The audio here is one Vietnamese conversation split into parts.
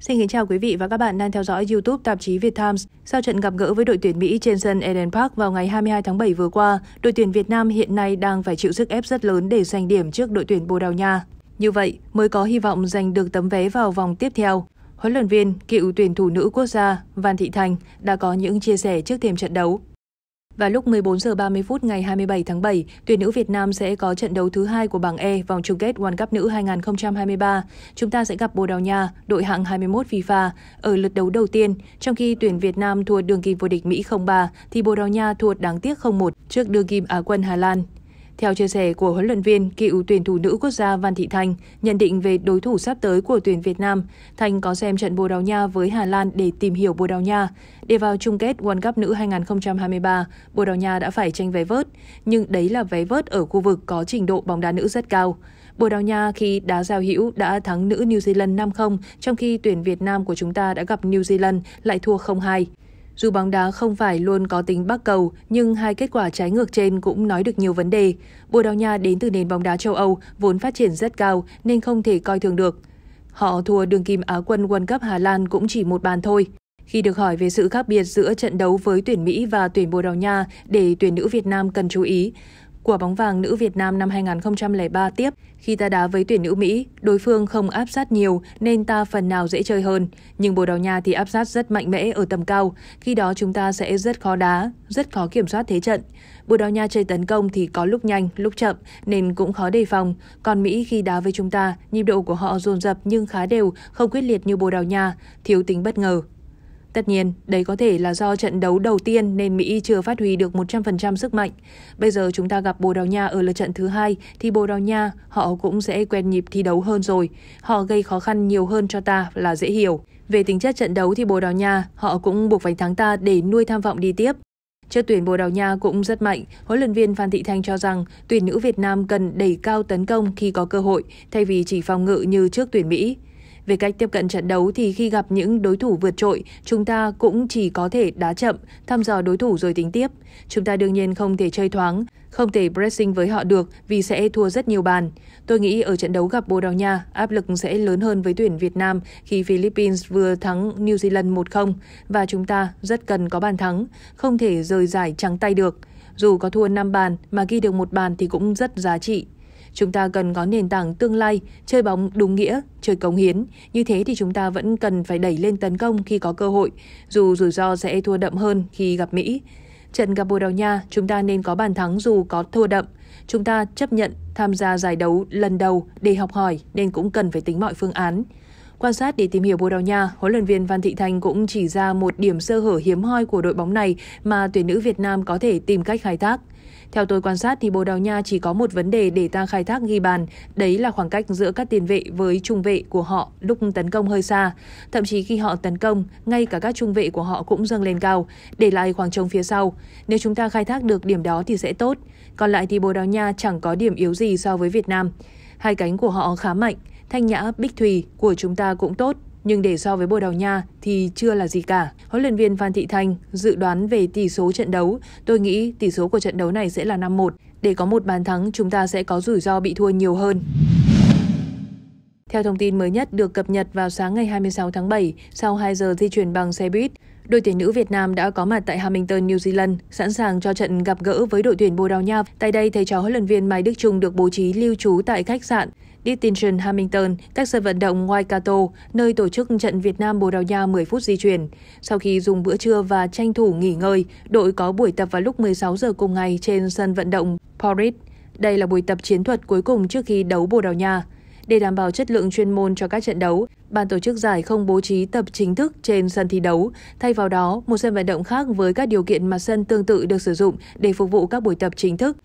Xin kính chào quý vị và các bạn đang theo dõi YouTube tạp chí Việt Times. Sau trận gặp gỡ với đội tuyển Mỹ trên sân Eden Park vào ngày 22 tháng 7 vừa qua, đội tuyển Việt Nam hiện nay đang phải chịu sức ép rất lớn để giành điểm trước đội tuyển Bồ Đào Nha. Như vậy mới có hy vọng giành được tấm vé vào vòng tiếp theo. Huấn luyện viên, cựu tuyển thủ nữ quốc gia Văn Thị Thành đã có những chia sẻ trước thềm trận đấu. Và lúc 14 giờ 30 phút ngày 27 tháng 7, tuyển nữ Việt Nam sẽ có trận đấu thứ hai của bảng E vòng chung kết World Cup nữ 2023. Chúng ta sẽ gặp Bồ Đào Nha, đội hạng 21 FIFA ở lượt đấu đầu tiên, trong khi tuyển Việt Nam thua đường kim vô địch Mỹ 0-3 thì Bồ Đào Nha thua đáng tiếc 0-1 trước đường kim Á quân Hà Lan. Theo chia sẻ của huấn luyện viên, cựu tuyển thủ nữ quốc gia Văn Thị Thanh, nhận định về đối thủ sắp tới của tuyển Việt Nam, Thanh có xem trận Bồ Đào Nha với Hà Lan để tìm hiểu Bồ Đào Nha. Để vào chung kết World Cup nữ 2023, Bồ Đào Nha đã phải tranh vé vớt, nhưng đấy là vé vớt ở khu vực có trình độ bóng đá nữ rất cao. Bồ Đào Nha khi đá giao hữu đã thắng nữ New Zealand 5-0, trong khi tuyển Việt Nam của chúng ta đã gặp New Zealand lại thua 0-2. Dù bóng đá không phải luôn có tính bắc cầu, nhưng hai kết quả trái ngược trên cũng nói được nhiều vấn đề. Bồ Đào Nha đến từ nền bóng đá châu Âu vốn phát triển rất cao nên không thể coi thường được. Họ thua đường kim Á quân World Cup Hà Lan cũng chỉ một bàn thôi. Khi được hỏi về sự khác biệt giữa trận đấu với tuyển Mỹ và tuyển Bồ Đào Nha để tuyển nữ Việt Nam cần chú ý, của bóng vàng nữ Việt Nam năm 2003 tiếp, khi ta đá với tuyển nữ Mỹ, đối phương không áp sát nhiều nên ta phần nào dễ chơi hơn. Nhưng Bồ Đào Nha thì áp sát rất mạnh mẽ ở tầm cao, khi đó chúng ta sẽ rất khó đá, rất khó kiểm soát thế trận. Bồ Đào Nha chơi tấn công thì có lúc nhanh, lúc chậm nên cũng khó đề phòng. Còn Mỹ khi đá với chúng ta, nhịp độ của họ dồn dập nhưng khá đều, không quyết liệt như Bồ Đào Nha, thiếu tính bất ngờ. Tất nhiên, đấy có thể là do trận đấu đầu tiên nên Mỹ chưa phát huy được 100% sức mạnh. Bây giờ chúng ta gặp Bồ Đào Nha ở lượt trận thứ hai thì Bồ Đào Nha họ cũng sẽ quen nhịp thi đấu hơn rồi. Họ gây khó khăn nhiều hơn cho ta là dễ hiểu. Về tính chất trận đấu thì Bồ Đào Nha họ cũng buộc phải thắng ta để nuôi tham vọng đi tiếp. Trước tuyển Bồ Đào Nha cũng rất mạnh, huấn luyện viên Phan Thị Thanh cho rằng tuyển nữ Việt Nam cần đẩy cao tấn công khi có cơ hội, thay vì chỉ phòng ngự như trước tuyển Mỹ. Về cách tiếp cận trận đấu thì khi gặp những đối thủ vượt trội, chúng ta cũng chỉ có thể đá chậm, thăm dò đối thủ rồi tính tiếp. Chúng ta đương nhiên không thể chơi thoáng, không thể pressing với họ được vì sẽ thua rất nhiều bàn. Tôi nghĩ ở trận đấu gặp Bồ Đào Nha, áp lực sẽ lớn hơn với tuyển Việt Nam khi Philippines vừa thắng New Zealand 1-0 và chúng ta rất cần có bàn thắng, không thể rời giải trắng tay được. Dù có thua 5 bàn mà ghi được một bàn thì cũng rất giá trị. Chúng ta cần có nền tảng tương lai, chơi bóng đúng nghĩa, chơi cống hiến. Như thế thì chúng ta vẫn cần phải đẩy lên tấn công khi có cơ hội, dù rủi ro sẽ thua đậm hơn khi gặp Mỹ. Trận gặp Bồ Đào Nha, chúng ta nên có bàn thắng dù có thua đậm. Chúng ta chấp nhận tham gia giải đấu lần đầu để học hỏi nên cũng cần phải tính mọi phương án. Quan sát để tìm hiểu Bồ Đào Nha, huấn luyện viên Văn Thị Thành cũng chỉ ra một điểm sơ hở hiếm hoi của đội bóng này mà tuyển nữ Việt Nam có thể tìm cách khai thác. Theo tôi quan sát thì Bồ Đào Nha chỉ có một vấn đề để ta khai thác ghi bàn, đấy là khoảng cách giữa các tiền vệ với trung vệ của họ lúc tấn công hơi xa. Thậm chí khi họ tấn công, ngay cả các trung vệ của họ cũng dâng lên cao, để lại khoảng trống phía sau. Nếu chúng ta khai thác được điểm đó thì sẽ tốt. Còn lại thì Bồ Đào Nha chẳng có điểm yếu gì so với Việt Nam. Hai cánh của họ khá mạnh, Thanh Nhã, Bích Thùy của chúng ta cũng tốt, nhưng để so với Bồ Đào Nha thì chưa là gì cả. Huấn luyện viên Phan Thị Thanh dự đoán về tỷ số trận đấu, tôi nghĩ tỷ số của trận đấu này sẽ là 5-1. Để có một bàn thắng, chúng ta sẽ có rủi ro bị thua nhiều hơn. Theo thông tin mới nhất được cập nhật vào sáng ngày 26 tháng 7, sau 2 giờ di chuyển bằng xe buýt, đội tuyển nữ Việt Nam đã có mặt tại Hamilton, New Zealand, sẵn sàng cho trận gặp gỡ với đội tuyển Bồ Đào Nha. Tại đây, thầy trò huấn luyện viên Mai Đức Trung được bố trí lưu trú tại khách sạn Distinction Hamilton, cách sân vận động Waikato, nơi tổ chức trận Việt Nam Bồ Đào Nha 10 phút di chuyển. Sau khi dùng bữa trưa và tranh thủ nghỉ ngơi, đội có buổi tập vào lúc 16 giờ cùng ngày trên sân vận động Porridge. Đây là buổi tập chiến thuật cuối cùng trước khi đấu Bồ Đào Nha. Để đảm bảo chất lượng chuyên môn cho các trận đấu, ban tổ chức giải không bố trí tập chính thức trên sân thi đấu. Thay vào đó, một sân vận động khác với các điều kiện mặt sân tương tự được sử dụng để phục vụ các buổi tập chính thức.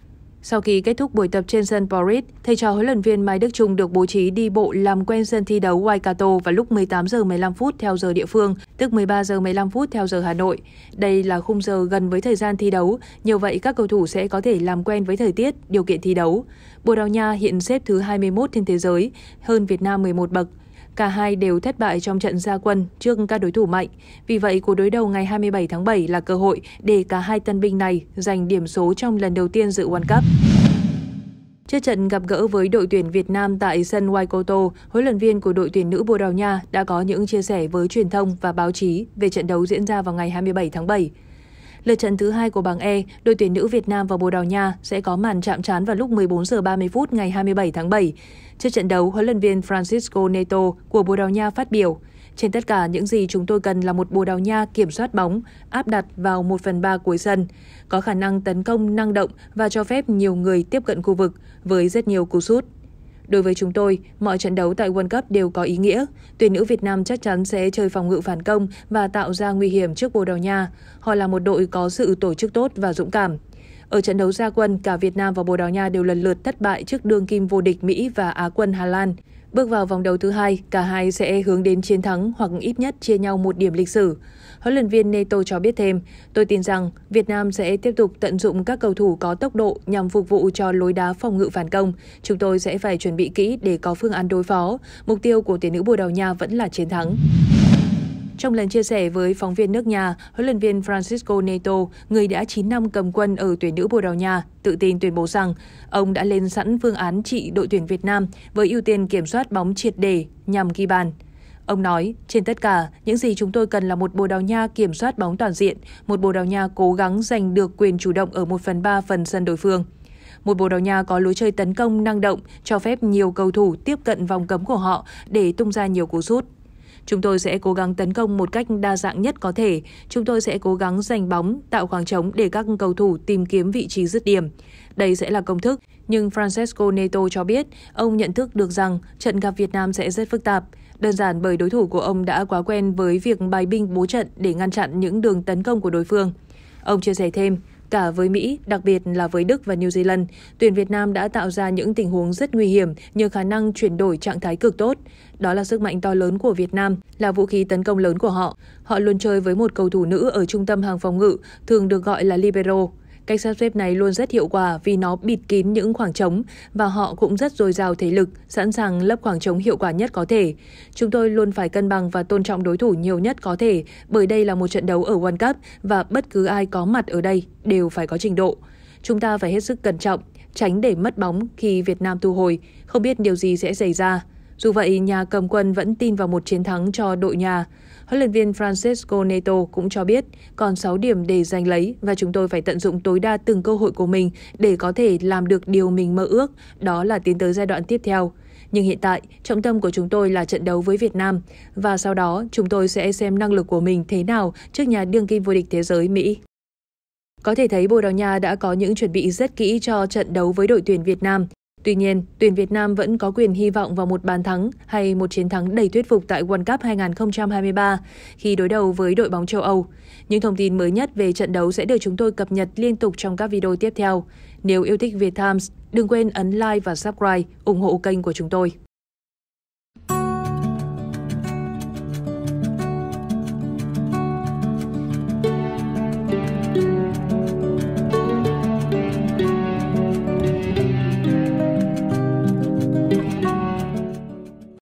Sau khi kết thúc buổi tập trên sân Porridge, thầy trò huấn luyện viên Mai Đức Trung được bố trí đi bộ làm quen sân thi đấu Waikato vào lúc 18 giờ 15 phút theo giờ địa phương, tức 13 giờ 15 phút theo giờ Hà Nội. Đây là khung giờ gần với thời gian thi đấu, nhờ vậy các cầu thủ sẽ có thể làm quen với thời tiết, điều kiện thi đấu. Bồ Đào Nha hiện xếp thứ 21 trên thế giới, hơn Việt Nam 11 bậc. Cả hai đều thất bại trong trận gia quân trước các đối thủ mạnh. Vì vậy, cuộc đối đầu ngày 27 tháng 7 là cơ hội để cả hai tân binh này giành điểm số trong lần đầu tiên dự World Cup. Trước trận gặp gỡ với đội tuyển Việt Nam tại sân Waikoto, huấn luyện viên của đội tuyển nữ Bồ Đào Nha đã có những chia sẻ với truyền thông và báo chí về trận đấu diễn ra vào ngày 27 tháng 7. Lượt trận thứ hai của bảng E, đội tuyển nữ Việt Nam và Bồ Đào Nha sẽ có màn chạm trán vào lúc 14 giờ 30 phút ngày 27 tháng 7. Trước trận đấu, huấn luyện viên Francisco Neto của Bồ Đào Nha phát biểu: trên tất cả những gì chúng tôi cần là một Bồ Đào Nha kiểm soát bóng, áp đặt vào 1 phần 3 cuối sân, có khả năng tấn công năng động và cho phép nhiều người tiếp cận khu vực với rất nhiều cú sút. Đối với chúng tôi, mọi trận đấu tại World Cup đều có ý nghĩa. Tuyển nữ Việt Nam chắc chắn sẽ chơi phòng ngự phản công và tạo ra nguy hiểm trước Bồ Đào Nha. Họ là một đội có sự tổ chức tốt và dũng cảm. Ở trận đấu gia quân, cả Việt Nam và Bồ Đào Nha đều lần lượt thất bại trước đương kim vô địch Mỹ và Á quân Hà Lan. Bước vào vòng đấu thứ hai, cả hai sẽ hướng đến chiến thắng hoặc ít nhất chia nhau một điểm lịch sử. Huấn luyện viên Neto cho biết thêm, tôi tin rằng Việt Nam sẽ tiếp tục tận dụng các cầu thủ có tốc độ nhằm phục vụ cho lối đá phòng ngự phản công. Chúng tôi sẽ phải chuẩn bị kỹ để có phương án đối phó. Mục tiêu của tuyển nữ Bồ Đào Nha vẫn là chiến thắng. Trong lần chia sẻ với phóng viên nước nhà, huấn luyện viên Francisco Neto, người đã 9 năm cầm quân ở tuyển nữ Bồ Đào Nha, tự tin tuyên bố rằng ông đã lên sẵn phương án trị đội tuyển Việt Nam với ưu tiên kiểm soát bóng triệt để nhằm ghi bàn. Ông nói, trên tất cả, những gì chúng tôi cần là một Bồ Đào Nha kiểm soát bóng toàn diện, một Bồ Đào Nha cố gắng giành được quyền chủ động ở 1 phần 3 phần sân đối phương. Một Bồ Đào Nha có lối chơi tấn công năng động, cho phép nhiều cầu thủ tiếp cận vòng cấm của họ để tung ra nhiều cú sút. Chúng tôi sẽ cố gắng tấn công một cách đa dạng nhất có thể. Chúng tôi sẽ cố gắng giành bóng, tạo khoảng trống để các cầu thủ tìm kiếm vị trí dứt điểm. Đây sẽ là công thức, nhưng Francesco Neto cho biết ông nhận thức được rằng trận gặp Việt Nam sẽ rất phức tạp. Đơn giản bởi đối thủ của ông đã quá quen với việc bài binh bố trận để ngăn chặn những đường tấn công của đối phương. Ông chia sẻ thêm, Cả với Mỹ, đặc biệt là với Đức và New Zealand, tuyển Việt Nam đã tạo ra những tình huống rất nguy hiểm nhờ khả năng chuyển đổi trạng thái cực tốt. Đó là sức mạnh to lớn của Việt Nam, là vũ khí tấn công lớn của họ. Họ luôn chơi với một cầu thủ nữ ở trung tâm hàng phòng ngự, thường được gọi là libero. Cách sắp xếp này luôn rất hiệu quả vì nó bịt kín những khoảng trống và họ cũng rất dồi dào thể lực, sẵn sàng lấp khoảng trống hiệu quả nhất có thể. Chúng tôi luôn phải cân bằng và tôn trọng đối thủ nhiều nhất có thể bởi đây là một trận đấu ở World Cup và bất cứ ai có mặt ở đây đều phải có trình độ. Chúng ta phải hết sức cẩn trọng, tránh để mất bóng khi Việt Nam thu hồi, không biết điều gì sẽ xảy ra. Dù vậy, nhà cầm quân vẫn tin vào một chiến thắng cho đội nhà. Huấn luyện viên Francesco Neto cũng cho biết còn 6 điểm để giành lấy và chúng tôi phải tận dụng tối đa từng cơ hội của mình để có thể làm được điều mình mơ ước, đó là tiến tới giai đoạn tiếp theo. Nhưng hiện tại, trọng tâm của chúng tôi là trận đấu với Việt Nam và sau đó chúng tôi sẽ xem năng lực của mình thế nào trước nhà đương kim vô địch thế giới Mỹ. Có thể thấy Bồ Đào Nha đã có những chuẩn bị rất kỹ cho trận đấu với đội tuyển Việt Nam. Tuy nhiên, tuyển Việt Nam vẫn có quyền hy vọng vào một bàn thắng hay một chiến thắng đầy thuyết phục tại World Cup 2023 khi đối đầu với đội bóng châu Âu. Những thông tin mới nhất về trận đấu sẽ được chúng tôi cập nhật liên tục trong các video tiếp theo. Nếu yêu thích Việt Times, đừng quên ấn like và subscribe, ủng hộ kênh của chúng tôi.